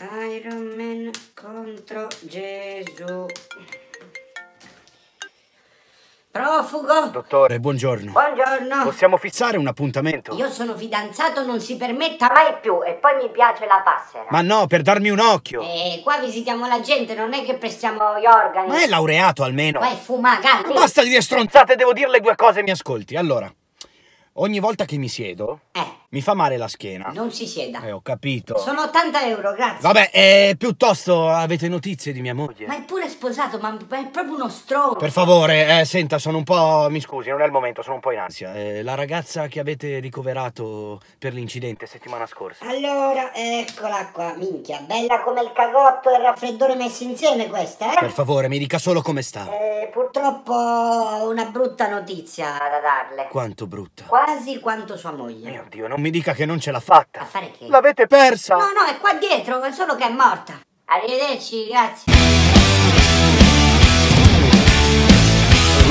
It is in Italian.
Iron Man contro Gesù. Profugo! Dottore, eh, buongiorno. Buongiorno. Possiamo fissare un appuntamento? Io sono fidanzato, non si permetta mai più e poi mi piace la passera. Ma no, per darmi un occhio. E eh, qua visitiamo la gente, non è che prestiamo gli organi. Ma è laureato almeno. Ma è fumagalli. Basta di stronzate, devo dirle due cose, mi ascolti. Allora, ogni volta che mi siedo... Eh. Mi fa male la schiena. Non si sieda. Eh, ho capito. Sono 80 euro, grazie. Vabbè, eh, piuttosto avete notizie di mia moglie. Ma è pure sposato, ma è proprio uno stronzo. Per favore, eh, senta, sono un po'... Mi scusi, non è il momento, sono un po' in ansia. Eh, la ragazza che avete ricoverato per l'incidente settimana scorsa. Allora, eccola qua, minchia. Bella come il cagotto e il raffreddore messi insieme questa, eh? Per favore, mi dica solo come sta. Eh purtroppo ho una brutta notizia da darle. Quanto brutta? Quasi quanto sua moglie. Mio Dio, non mi dica che non ce l'ha fatta. A fare che? L'avete persa? No, no, è qua dietro, solo che è morta. Arrivederci, grazie.